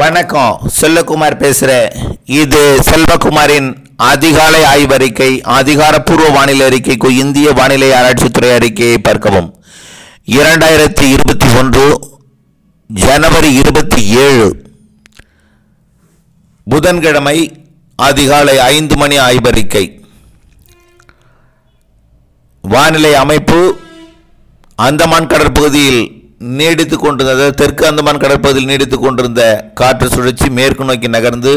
வணக்கம் செல்லகுமார் பேசுகிறேன் இது செல்வகுமாரின் அதிகாலை ஆய்வறிக்கை அதிகாரப்பூர்வ வானிலை அறிக்கைக்கு இந்திய வானிலை ஆராய்ச்சித்துறை அறிக்கையை பார்க்கவும் இரண்டாயிரத்தி இருபத்தி ஒன்று ஜனவரி இருபத்தி ஏழு புதன்கிழமை அதிகாலை ஐந்து மணி ஆய்வறிக்கை வானிலை அமைப்பு அந்தமான் கடற்பகுதியில் நீடித்து கொண்டிருந்த அதாவது தெற்கு அந்தமான் கடற்பகுதியில் நீடித்து கொண்டிருந்த காற்று சுழற்சி மேற்கு நோக்கி நகர்ந்து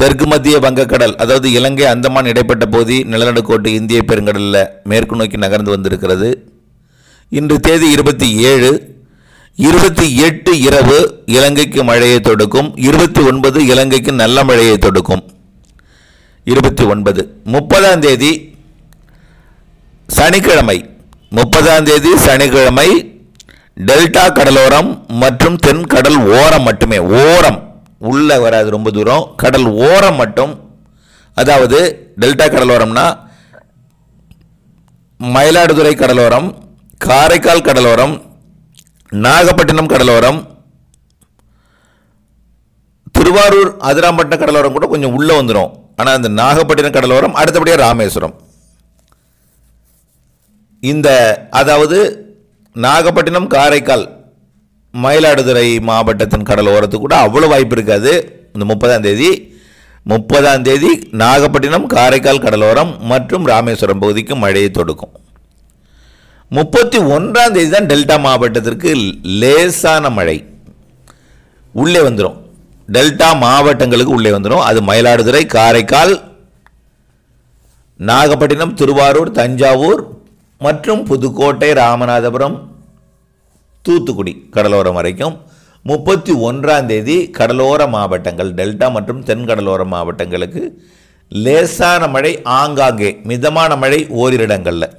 தெற்கு மத்திய வங்கக்கடல் அதாவது இலங்கை அந்தமான் இடைப்பட்ட பகுதி நிலநடுக்கோட்டு இந்திய பெருங்கடலில் மேற்கு நோக்கி நகர்ந்து வந்திருக்கிறது இன்று தேதி இருபத்தி ஏழு இருபத்தி எட்டு இரவு இலங்கைக்கு மழையை தொடுக்கும் இருபத்தி ஒன்பது இலங்கைக்கு நல்ல மழையை தொடுக்கும் இருபத்தி ஒன்பது முப்பதாம் தேதி சனிக்கிழமை முப்பதாம் தேதி சனிக்கிழமை டெல்டா கடலோரம் மற்றும் தென்கடல் ஓரம் மட்டுமே ஓரம் உள்ளே வராது ரொம்ப தூரம் கடல் ஓரம் மட்டும் அதாவது டெல்டா கடலோரம்னா மயிலாடுதுறை கடலோரம் காரைக்கால் கடலோரம் நாகப்பட்டினம் கடலோரம் திருவாரூர் அதிராம்பட்டினம் கடலோரம் கூட கொஞ்சம் உள்ளே வந்துடும் ஆனால் அந்த நாகப்பட்டினம் கடலோரம் அடுத்தபடியாக ராமேஸ்வரம் இந்த அதாவது நாகப்பட்டினம் காரைக்கால் மயிலாடுதுறை மாவட்டத்தின் கடல் ஓரத்துக்கு கூட அவ்வளோ வாய்ப்பு இருக்காது இந்த முப்பதாம் தேதி முப்பதாம் தேதி நாகப்பட்டினம் காரைக்கால் கடலோரம் மற்றும் ராமேஸ்வரம் பகுதிக்கு மழையை தொடுக்கும் முப்பத்தி ஒன்றாம் தேதி தான் டெல்டா மாவட்டத்திற்கு லேசான மழை உள்ளே வந்துடும் டெல்டா மாவட்டங்களுக்கு உள்ளே வந்துடும் அது மயிலாடுதுறை காரைக்கால் நாகப்பட்டினம் திருவாரூர் தஞ்சாவூர் மற்றும் புதுக்கோட்டை ராமநாதபுரம் தூத்துக்குடி கடலோரம் வரைக்கும் முப்பத்தி ஒன்றாம் தேதி கடலோர மாவட்டங்கள் டெல்டா மற்றும் தென்கடலோர மாவட்டங்களுக்கு லேசான மழை ஆங்காங்கே மிதமான மழை ஓரிடங்களில்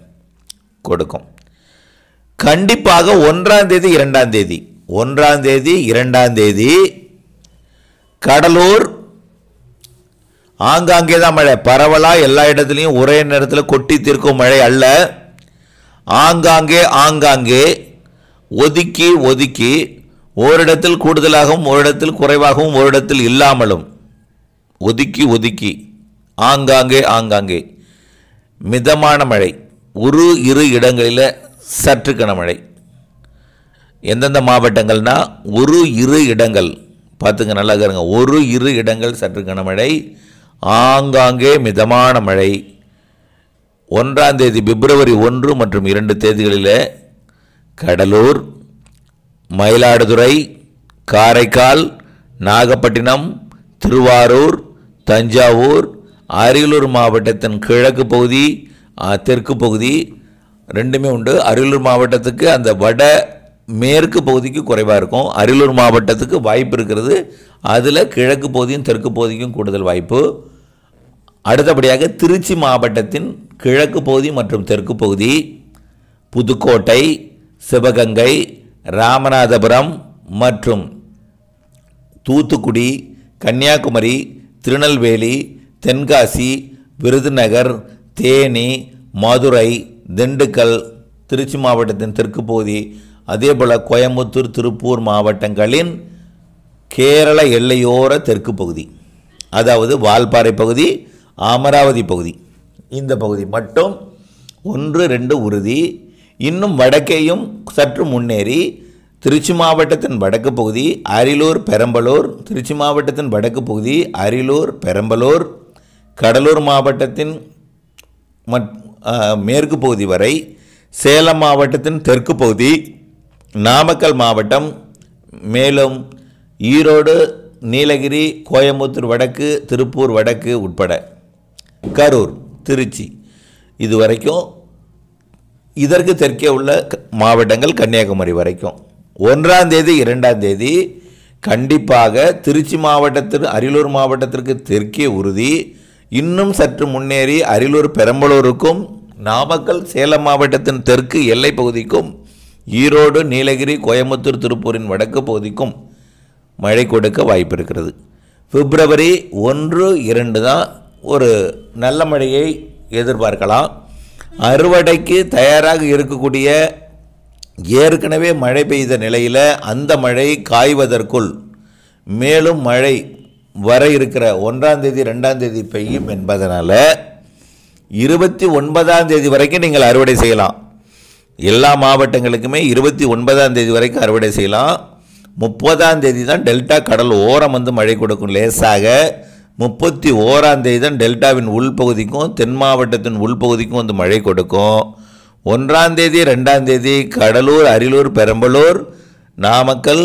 கொடுக்கும் கண்டிப்பாக ஒன்றாம் தேதி இரண்டாம் தேதி ஒன்றாம் தேதி இரண்டாம் தேதி கடலூர் ஆங்காங்கே தான் மழை பரவலாக எல்லா இடத்துலையும் ஒரே நேரத்தில் கொட்டி தீர்க்கும் மழை அல்ல ஆங்காங்கே ஆங்காங்கே ஒதுக்கி ஒதுக்கி ஓரிடத்தில் கூடுதலாகவும் ஓரிடத்தில் குறைவாகவும் ஓரிடத்தில் இல்லாமலும் ஒதுக்கி ஒதுக்கி ஆங்காங்கே ஆங்காங்கே மிதமான மழை ஒரு இரு இடங்களில் சற்று கனமழை எந்தெந்த மாவட்டங்கள்னால் ஒரு இரு இடங்கள் பார்த்துங்க நல்லா இருங்க ஒரு இரு இடங்கள் சற்று கனமழை ஆங்காங்கே மிதமான மழை ஒன்றாம் தேதி பிப்ரவரி ஒன்று மற்றும் இரண்டு தேதிகளில் கடலூர் மயிலாடுதுறை காரைக்கால் நாகப்பட்டினம் திருவாரூர் தஞ்சாவூர் அரியலூர் மாவட்டத்தின் கிழக்கு பகுதி தெற்கு பகுதி ரெண்டுமே உண்டு அரியலூர் மாவட்டத்துக்கு அந்த வட மேற்கு பகுதிக்கு குறைவாக இருக்கும் அரியலூர் மாவட்டத்துக்கு வாய்ப்பு இருக்கிறது அதில் கிழக்கு பகுதியும் தெற்கு பகுதிக்கும் கூடுதல் வாய்ப்பு அடுத்தபடியாக திருச்சி மாவட்டத்தின் கிழக்கு பகுதி மற்றும் தெற்கு பகுதி புதுக்கோட்டை சிவகங்கை ராமநாதபுரம் மற்றும் தூத்துக்குடி கன்னியாகுமரி திருநெல்வேலி தென்காசி விருதுநகர் தேனி மதுரை திண்டுக்கல் திருச்சி மாவட்டத்தின் தெற்கு பகுதி அதேபோல் கோயம்புத்தூர் திருப்பூர் மாவட்டங்களின் கேரள எல்லையோர தெற்கு பகுதி அதாவது வால்பாறை பகுதி அமராவதி பகுதி இந்த பகுதி மட்டும் ஒன்று ரெண்டு உறுதி இன்னும் வடக்கேயும் சற்று முன்னேறி திருச்சி மாவட்டத்தின் வடக்கு பகுதி அரியலூர் பெரம்பலூர் திருச்சி மாவட்டத்தின் வடக்கு பகுதி அரியலூர் பெரம்பலூர் கடலூர் மாவட்டத்தின் மேற்கு பகுதி வரை சேலம் மாவட்டத்தின் தெற்கு பகுதி நாமக்கல் மாவட்டம் மேலும் ஈரோடு நீலகிரி கோயம்புத்தூர் வடக்கு திருப்பூர் வடக்கு உட்பட கரூர் திருச்சி இது வரைக்கும் இதற்கு தெற்கே உள்ள மாவட்டங்கள் கன்னியாகுமரி வரைக்கும் ஒன்றாம் தேதி இரண்டாம் தேதி கண்டிப்பாக திருச்சி மாவட்டத்திற்கு அரியலூர் மாவட்டத்திற்கு தெற்கே உறுதி இன்னும் சற்று முன்னேறி அரியலூர் பெரம்பலூருக்கும் நாமக்கல் சேலம் மாவட்டத்தின் தெற்கு எல்லை பகுதிக்கும் ஈரோடு நீலகிரி கோயம்புத்தூர் திருப்பூரின் வடக்கு பகுதிக்கும் மழை கொடுக்க வாய்ப்பு இருக்கிறது பிப்ரவரி ஒன்று இரண்டு தான் ஒரு நல்ல மழையை எதிர்பார்க்கலாம் அறுவடைக்கு தயாராக இருக்கக்கூடிய ஏற்கனவே மழை பெய்த நிலையில் அந்த மழை காய்வதற்குள் மேலும் மழை வர இருக்கிற ஒன்றாம் தேதி ரெண்டாம் தேதி பெய்யும் என்பதனால் இருபத்தி ஒன்பதாம் தேதி வரைக்கும் நீங்கள் அறுவடை செய்யலாம் எல்லா மாவட்டங்களுக்குமே இருபத்தி ஒன்பதாம் தேதி வரைக்கும் அறுவடை செய்யலாம் முப்பதாம் தேதி தான் டெல்டா கடல் ஓரம் வந்து மழை கொடுக்கும் லேசாக முப்பத்தி ஓராம் தேதி தான் டெல்டாவின் உள்பகுதிக்கும் தென் மாவட்டத்தின் உள்பகுதிக்கும் வந்து மழை கொடுக்கும் ஒன்றாம் தேதி ரெண்டாம் தேதி கடலூர் அரியலூர் பெரம்பலூர் நாமக்கல்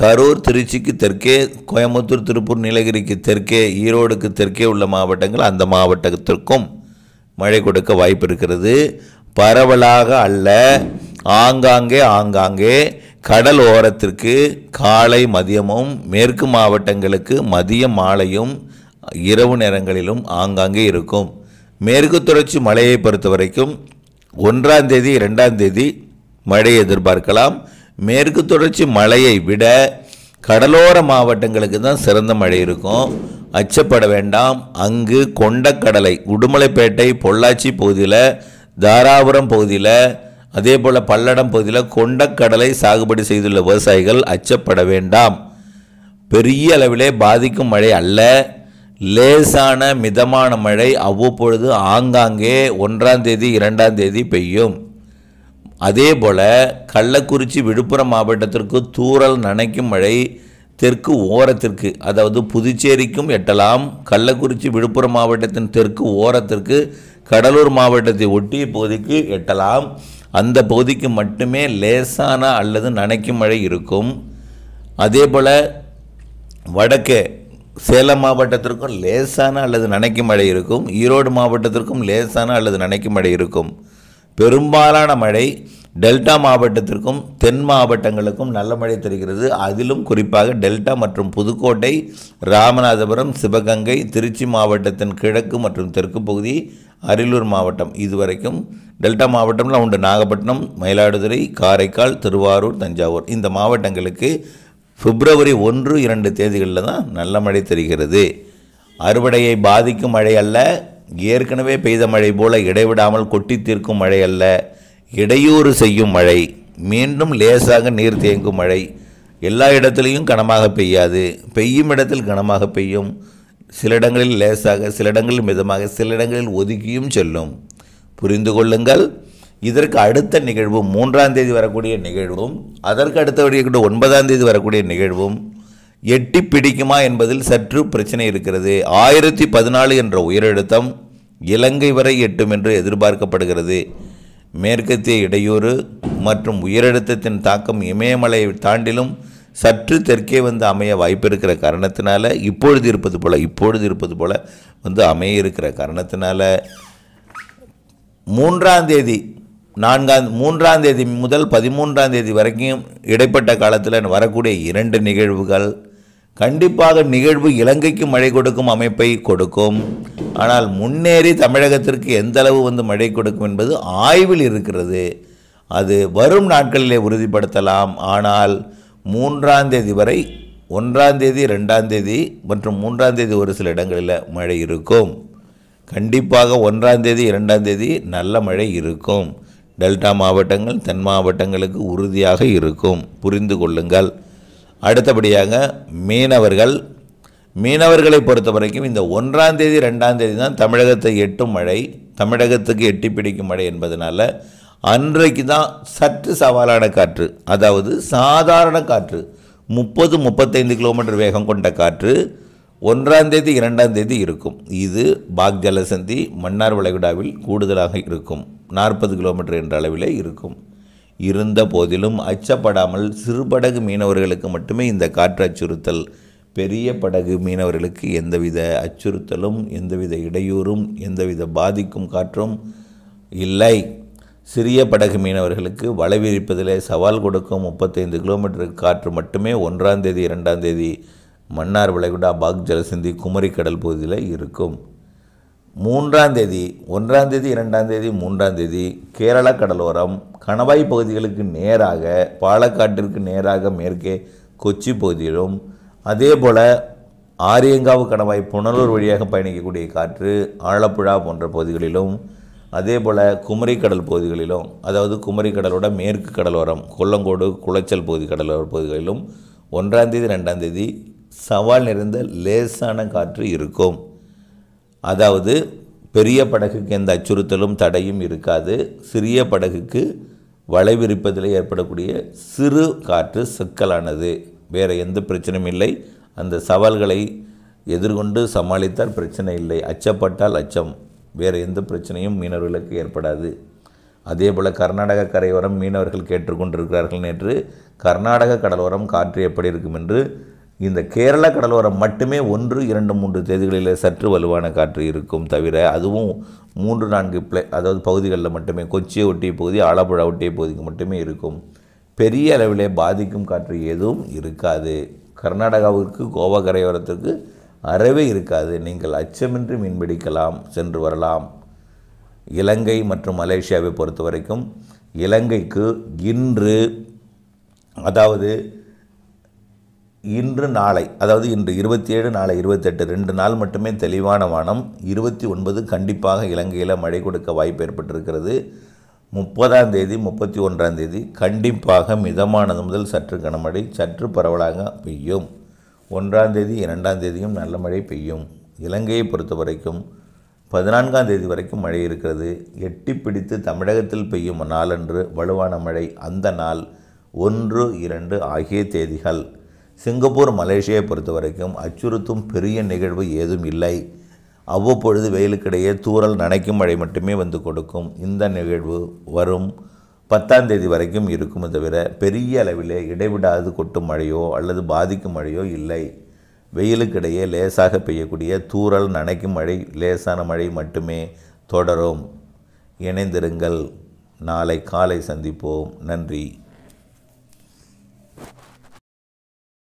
கரூர் திருச்சிக்கு தெற்கே கோயம்புத்தூர் திருப்பூர் நீலகிரிக்கு தெற்கே ஈரோடுக்கு தெற்கே உள்ள மாவட்டங்கள் அந்த மாவட்டத்திற்கும் மழை கொடுக்க வாய்ப்பு இருக்கிறது பரவலாக அல்ல ஆங்காங்கே ஆங்காங்கே கடல் ஓரத்திற்கு காலை மதியமும் மேற்கு மாவட்டங்களுக்கு மதிய மாலையும் இரவு நேரங்களிலும் ஆங்காங்கே இருக்கும் மேற்கு தொடர்ச்சி மழையை பொறுத்த வரைக்கும் ஒன்றாம் தேதி இரண்டாம் தேதி மழையை எதிர்பார்க்கலாம் மேற்கு தொடர்ச்சி மழையை விட கடலோர மாவட்டங்களுக்கு தான் சிறந்த மழை இருக்கும் அச்சப்பட வேண்டாம் அங்கு கொண்டக்கடலை உடுமலைப்பேட்டை பொள்ளாச்சி பகுதியில் தாராபுரம் பகுதியில் அதே போல் பல்லடம் பகுதியில் கொண்டக்கடலை சாகுபடி செய்துள்ள விவசாயிகள் அச்சப்பட வேண்டாம் பெரிய அளவிலே பாதிக்கும் மழை அல்ல லேசான மிதமான மழை அவ்வப்பொழுது ஆங்காங்கே ஒன்றாம் தேதி இரண்டாம் தேதி பெய்யும் அதே போல் கள்ளக்குறிச்சி விழுப்புரம் மாவட்டத்திற்கு தூரல் நனைக்கும் மழை தெற்கு ஓரத்திற்கு அதாவது புதுச்சேரிக்கும் எட்டலாம் கள்ளக்குறிச்சி விழுப்புரம் மாவட்டத்தின் தெற்கு ஓரத்திற்கு கடலூர் மாவட்டத்தை ஒட்டிய பகுதிக்கு எட்டலாம் அந்த பகுதிக்கு மட்டுமே லேசான அல்லது நனைக்கும் மழை இருக்கும் அதே போல் வடக்கே சேலம் மாவட்டத்திற்கும் லேசான அல்லது நனைக்கும் மழை இருக்கும் ஈரோடு மாவட்டத்திற்கும் லேசான அல்லது நனைக்கும் மழை இருக்கும் பெரும்பாலான மழை டெல்டா மாவட்டத்திற்கும் தென் மாவட்டங்களுக்கும் நல்ல மழை தருகிறது அதிலும் குறிப்பாக டெல்டா மற்றும் புதுக்கோட்டை ராமநாதபுரம் சிவகங்கை திருச்சி மாவட்டத்தின் கிழக்கு மற்றும் தெற்கு பகுதி அரியலூர் மாவட்டம் இதுவரைக்கும் டெல்டா மாவட்டம்லாம் உண்டு நாகப்பட்டினம் மயிலாடுதுறை காரைக்கால் திருவாரூர் தஞ்சாவூர் இந்த மாவட்டங்களுக்கு பிப்ரவரி ஒன்று இரண்டு தேதிகளில் தான் நல்ல மழை தெரிகிறது அறுவடையை பாதிக்கும் மழை அல்ல ஏற்கனவே பெய்த மழை போல இடைவிடாமல் கொட்டி தீர்க்கும் மழை அல்ல இடையூறு செய்யும் மழை மீண்டும் லேசாக நீர் தேங்கும் மழை எல்லா இடத்துலையும் கனமாக பெய்யாது பெய்யும் இடத்தில் கனமாக பெய்யும் சில இடங்களில் லேசாக சில இடங்களில் மிதமாக சில இடங்களில் ஒதுக்கியும் செல்லும் புரிந்து கொள்ளுங்கள் இதற்கு அடுத்த நிகழ்வும் மூன்றாம் தேதி வரக்கூடிய நிகழ்வும் அதற்கு அடுத்தபடியாக ஒன்பதாம் தேதி வரக்கூடிய நிகழ்வும் எட்டி பிடிக்குமா என்பதில் சற்று பிரச்சனை இருக்கிறது ஆயிரத்தி பதினாலு என்ற உயரழுத்தம் இலங்கை வரை எட்டும் என்று எதிர்பார்க்கப்படுகிறது மேற்கத்திய இடையூறு மற்றும் உயரழுத்தத்தின் தாக்கம் இமயமலையை தாண்டிலும் சற்று தெற்கே வந்து அமைய வாய்ப்பிருக்கிற காரணத்தினால இப்பொழுது இருப்பது போல் இப்பொழுது இருப்பது போல் வந்து அமைய இருக்கிற காரணத்தினால மூன்றாம் தேதி நான்காம் மூன்றாம் தேதி முதல் பதிமூன்றாம் தேதி வரைக்கும் இடைப்பட்ட காலத்தில் வரக்கூடிய இரண்டு நிகழ்வுகள் கண்டிப்பாக நிகழ்வு இலங்கைக்கு மழை கொடுக்கும் அமைப்பை கொடுக்கும் ஆனால் முன்னேறி தமிழகத்திற்கு எந்த அளவு வந்து மழை கொடுக்கும் என்பது ஆய்வில் இருக்கிறது அது வரும் நாட்களிலே உறுதிப்படுத்தலாம் ஆனால் மூன்றாம் தேதி வரை ஒன்றாம் தேதி ரெண்டாம் தேதி மற்றும் மூன்றாம் தேதி ஒரு சில இடங்களில் மழை இருக்கும் கண்டிப்பாக ஒன்றாம் தேதி இரண்டாம் தேதி நல்ல மழை இருக்கும் டெல்டா மாவட்டங்கள் தென் மாவட்டங்களுக்கு உறுதியாக இருக்கும் புரிந்து கொள்ளுங்கள் அடுத்தபடியாக மீனவர்கள் மீனவர்களை பொறுத்த வரைக்கும் இந்த ஒன்றாம் தேதி ரெண்டாம் தேதி தான் தமிழகத்தை எட்டும் மழை தமிழகத்துக்கு எட்டி பிடிக்கும் மழை என்பதனால் அன்றைக்கு தான் சற்று சவாலான காற்று அதாவது சாதாரண காற்று முப்பது முப்பத்தைந்து கிலோமீட்டர் வேகம் கொண்ட காற்று ஒன்றாம் தேதி இரண்டாம் தேதி இருக்கும் இது பாக் ஜலசந்தி மன்னார் வளைகுடாவில் கூடுதலாக இருக்கும் நாற்பது கிலோமீட்டர் என்ற அளவிலே இருக்கும் இருந்த போதிலும் அச்சப்படாமல் சிறு படகு மீனவர்களுக்கு மட்டுமே இந்த காற்று அச்சுறுத்தல் பெரிய படகு மீனவர்களுக்கு எந்தவித அச்சுறுத்தலும் எந்தவித இடையூறும் எந்தவித பாதிக்கும் காற்றும் இல்லை சிறிய படகு மீனவர்களுக்கு வலை சவால் கொடுக்கும் முப்பத்தைந்து கிலோமீட்டருக்கு காற்று மட்டுமே ஒன்றாம் தேதி இரண்டாம் தேதி மன்னார் விளைகுடா பாக் ஜலசிந்தி குமரி கடல் பகுதியில் இருக்கும் மூன்றாம் தேதி ஒன்றாம் தேதி இரண்டாம் தேதி மூன்றாம் தேதி கேரள கடலோரம் கணவாய் பகுதிகளுக்கு நேராக பாலக்காட்டிற்கு நேராக மேற்கே கொச்சி பகுதியிலும் அதே போல் ஆரியங்காவு கணவாய் புனலூர் வழியாக பயணிக்கக்கூடிய காற்று ஆலப்புழா போன்ற பகுதிகளிலும் அதே போல் குமரி கடல் பகுதிகளிலும் அதாவது குமரி கடலோட மேற்கு கடலோரம் கொல்லங்கோடு குளச்சல் பகுதி கடலோர பகுதிகளிலும் ஒன்றாம் தேதி ரெண்டாம் தேதி சவால் நிறைந்த லேசான காற்று இருக்கும் அதாவது பெரிய படகுக்கு எந்த அச்சுறுத்தலும் தடையும் இருக்காது சிறிய படகுக்கு விரிப்பதில் ஏற்படக்கூடிய சிறு காற்று சிக்கலானது வேறு எந்த பிரச்சனையும் இல்லை அந்த சவால்களை எதிர்கொண்டு சமாளித்தால் பிரச்சனை இல்லை அச்சப்பட்டால் அச்சம் வேறு எந்த பிரச்சனையும் மீனவர்களுக்கு ஏற்படாது அதே போல் கர்நாடக கரையோரம் மீனவர்கள் கேட்டுக்கொண்டிருக்கிறார்கள் நேற்று கர்நாடக கடலோரம் காற்று எப்படி இருக்கும் என்று இந்த கேரள கடலோரம் மட்டுமே ஒன்று இரண்டு மூன்று தேதிகளில் சற்று வலுவான காற்று இருக்கும் தவிர அதுவும் மூன்று நான்கு பிளே அதாவது பகுதிகளில் மட்டுமே கொச்சியை ஒட்டிய பகுதி ஆலப்புழா ஒட்டிய பகுதிக்கு மட்டுமே இருக்கும் பெரிய அளவிலே பாதிக்கும் காற்று எதுவும் இருக்காது கர்நாடகாவிற்கு கோவா கரையோரத்துக்கு அறவே இருக்காது நீங்கள் அச்சமின்றி மீன்பிடிக்கலாம் சென்று வரலாம் இலங்கை மற்றும் மலேசியாவை பொறுத்த வரைக்கும் இலங்கைக்கு இன்று அதாவது இன்று நாளை அதாவது இன்று இருபத்தி ஏழு நாளை இருபத்தெட்டு ரெண்டு நாள் மட்டுமே தெளிவான வானம் இருபத்தி ஒன்பது கண்டிப்பாக இலங்கையில் மழை கொடுக்க வாய்ப்பு ஏற்பட்டிருக்கிறது முப்பதாம் தேதி முப்பத்தி ஒன்றாம் தேதி கண்டிப்பாக மிதமானது முதல் சற்று கனமழை சற்று பரவலாக பெய்யும் ஒன்றாம் தேதி இரண்டாம் தேதியும் நல்ல மழை பெய்யும் இலங்கையை பொறுத்த வரைக்கும் பதினான்காம் தேதி வரைக்கும் மழை இருக்கிறது எட்டி பிடித்து தமிழகத்தில் பெய்யும் நாளன்று வலுவான மழை அந்த நாள் ஒன்று இரண்டு ஆகிய தேதிகள் சிங்கப்பூர் மலேசியாவை பொறுத்த வரைக்கும் அச்சுறுத்தும் பெரிய நிகழ்வு ஏதும் இல்லை அவ்வப்பொழுது வெயிலுக்கிடையே தூரல் நனைக்கும் மழை மட்டுமே வந்து கொடுக்கும் இந்த நிகழ்வு வரும் பத்தாம் தேதி வரைக்கும் இருக்கும் தவிர பெரிய அளவிலே இடைவிடாது கொட்டும் மழையோ அல்லது பாதிக்கும் மழையோ இல்லை வெயிலுக்கிடையே லேசாக பெய்யக்கூடிய தூரல் நனைக்கும் மழை லேசான மழை மட்டுமே தொடரும் இணைந்திருங்கள் நாளை காலை சந்திப்போம் நன்றி